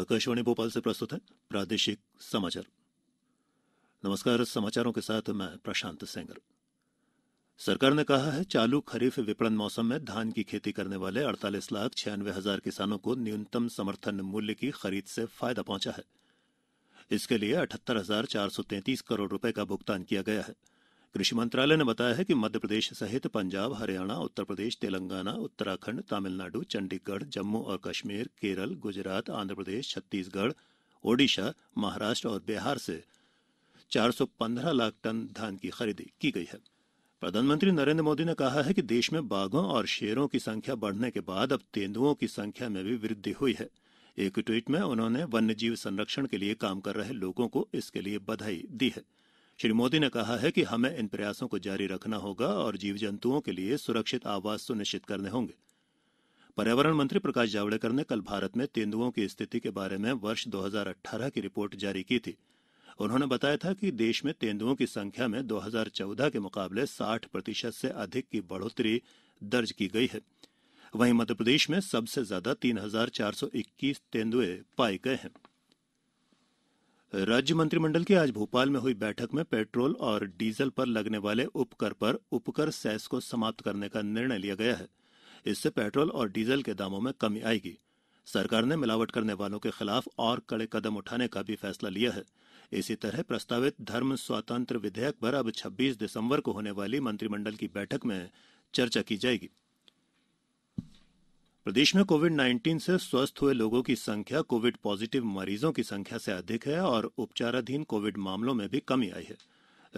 आकाशवाणी भोपाल से प्रस्तुत है प्रादेशिक समाचार नमस्कार समाचारों के साथ मैं प्रशांत सेंगर सरकार ने कहा है चालू खरीफ विपणन मौसम में धान की खेती करने वाले अड़तालीस लाख छियानवे हजार किसानों को न्यूनतम समर्थन मूल्य की खरीद से फायदा पहुंचा है इसके लिए अठहत्तर करोड़ रुपए का भुगतान किया गया है कृषि मंत्रालय ने बताया है कि मध्यप्रदेश सहित पंजाब हरियाणा उत्तर प्रदेश तेलंगाना उत्तराखंड तमिलनाडु चंडीगढ़ जम्मू और कश्मीर केरल गुजरात आंध्र प्रदेश छत्तीसगढ़ ओडिशा महाराष्ट्र और बिहार से 415 लाख टन धान की खरीदी की गई है प्रधानमंत्री नरेंद्र मोदी ने कहा है कि देश में बाघों और शेरों की संख्या बढ़ने के बाद अब तेंदुओं की संख्या में भी वृद्धि हुई है एक ट्वीट में उन्होंने वन्यजीव संरक्षण के लिए काम कर रहे लोगों को इसके लिए बधाई दी है श्री मोदी ने कहा है कि हमें इन प्रयासों को जारी रखना होगा और जीव जंतुओं के लिए सुरक्षित आवास सुनिश्चित करने होंगे पर्यावरण मंत्री प्रकाश जावड़ेकर ने कल भारत में तेंदुओं की स्थिति के बारे में वर्ष 2018 की रिपोर्ट जारी की थी उन्होंने बताया था कि देश में तेंदुओं की संख्या में 2014 के मुकाबले 60 प्रतिशत से अधिक की बढ़ोतरी दर्ज की गई है वहीं मध्यप्रदेश में सबसे ज्यादा तीन तेंदुए पाए गए हैं राज्य मंत्रिमंडल की आज भोपाल में हुई बैठक में पेट्रोल और डीजल पर लगने वाले उपकर पर उपकर सेस को समाप्त करने का निर्णय लिया गया है इससे पेट्रोल और डीजल के दामों में कमी आएगी सरकार ने मिलावट करने वालों के खिलाफ और कड़े कदम उठाने का भी फैसला लिया है इसी तरह प्रस्तावित धर्म स्वातंत्र विधेयक पर अब 26 दिसंबर को होने वाली मंत्रिमंडल की बैठक में चर्चा की जाएगी प्रदेश में कोविड नाइन्टीन से स्वस्थ हुए लोगों की संख्या कोविड पॉजिटिव मरीजों की संख्या से अधिक है और उपचाराधीन कोविड मामलों में भी कमी आई है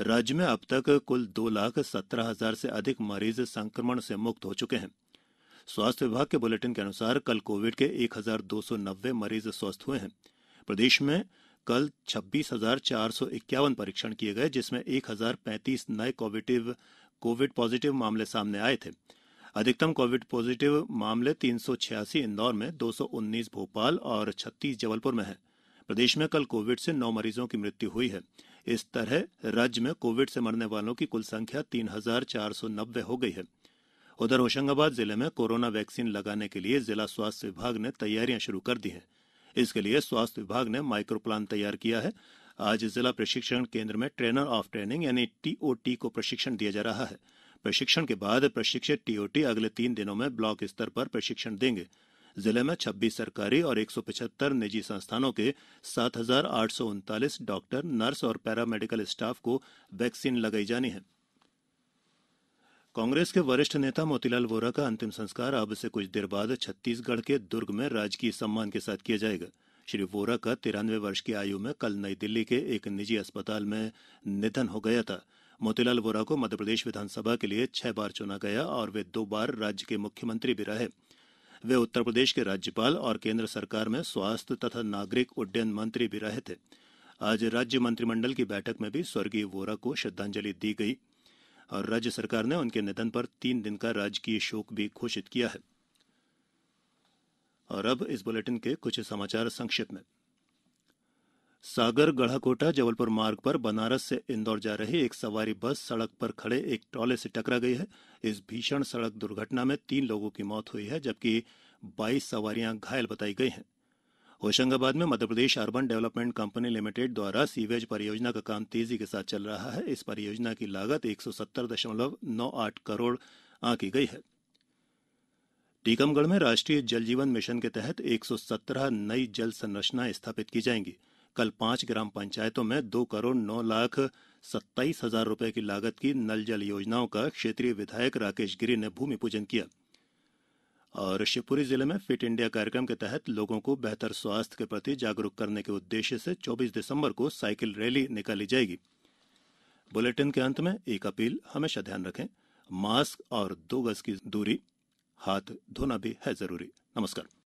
राज्य में अब तक कुल दो लाख सत्रह हजार से अधिक मरीज संक्रमण से मुक्त हो चुके हैं स्वास्थ्य विभाग के बुलेटिन के अनुसार कल कोविड के एक हजार दो सौ नब्बे मरीज स्वस्थ हुए हैं प्रदेश में कल छब्बीस हजार चार सौ इक्यावन परीक्षण किए गए जिसमें एक हजार पैंतीस नए कोविड पॉजिटिव मामले सामने आए थे अधिकतम कोविड पॉजिटिव मामले तीन सौ छियासी इंदौर में दो सौ उन्नीस भोपाल और छत्तीस जबलपुर में हैं प्रदेश में कल कोविड से नौ मरीजों की मृत्यु हुई है इस तरह राज्य में कोविड से मरने वालों की कुल संख्या तीन हजार चार सौ नब्बे हो गई है उधर होशंगाबाद जिले में कोरोना वैक्सीन लगाने के लिए जिला स्वास्थ्य विभाग ने तैयारियां शुरू कर दी हैं इसके लिए स्वास्थ्य विभाग ने माइक्रो प्लान तैयार किया है आज जिला प्रशिक्षण केंद्र में ट्रेनर ऑफ ट्रेनिंग यानी टीओटी को प्रशिक्षण दिया जा रहा है प्रशिक्षण के बाद प्रशिक्षित टीओटी अगले तीन दिनों में ब्लॉक स्तर पर प्रशिक्षण देंगे जिले में छब्बीस सरकारी और एक सौ निजी संस्थानों के सात हजार आठ सौ उनतालीस डॉक्टर नर्स और पैरामेडिकल स्टाफ को वैक्सीन लगाई जानी है कांग्रेस के वरिष्ठ नेता मोतीलाल वोरा का अंतिम संस्कार अब से कुछ देर बाद छत्तीसगढ़ के दुर्ग में राजकीय सम्मान के साथ किया जाएगा श्री वोरा का तिरानवे वर्ष की आयु में कल नई दिल्ली के एक निजी अस्पताल में निधन हो गया था मोतीलाल वोरा को मध्यप्रदेश विधानसभा के लिए छह बार चुना गया और वे दो बार राज्य के मुख्यमंत्री भी रहे वे उत्तर प्रदेश के राज्यपाल और केंद्र सरकार में स्वास्थ्य तथा नागरिक उड्डयन मंत्री भी रहे थे आज राज्य मंत्रिमंडल की बैठक में भी स्वर्गीय वोरा को श्रद्धांजलि दी गई और राज्य सरकार ने उनके निधन पर तीन दिन का राजकीय शोक भी घोषित किया है और अब इस बुलेटिन के कुछ समाचार संक्षिप्त में सागर गढ़ाकोटा जबलपुर मार्ग पर बनारस से इंदौर जा रही एक सवारी बस सड़क पर खड़े एक ट्रॉले से टकरा गई है इस भीषण सड़क दुर्घटना में तीन लोगों की मौत हुई है जबकि बाईस सवारियां घायल बताई गई हैं होशंगाबाद में Madhya Pradesh urban development company limited द्वारा सीवेज परियोजना का काम तेजी के साथ चल रहा है इस परियोजना की लागत एक करोड़ आंकी गई है टीकमगढ़ में राष्ट्रीय जल जीवन मिशन के तहत 117 नई जल संरचनाएं स्थापित की जाएंगी कल पांच ग्राम पंचायतों में दो करोड़ नौ लाख सत्ताईस हजार रूपये की लागत की नल जल योजनाओं का क्षेत्रीय विधायक राकेश गिरी ने भूमि पूजन किया और शिवपुरी जिले में फिट इंडिया कार्यक्रम के तहत लोगों को बेहतर स्वास्थ्य के प्रति जागरूक करने के उद्देश्य से 24 दिसंबर को साइकिल रैली निकाली जाएगी बुलेटिन के अंत में एक अपील हमेशा ध्यान रखें मास्क और दो गज की दूरी हाथ धोना भी है जरूरी नमस्कार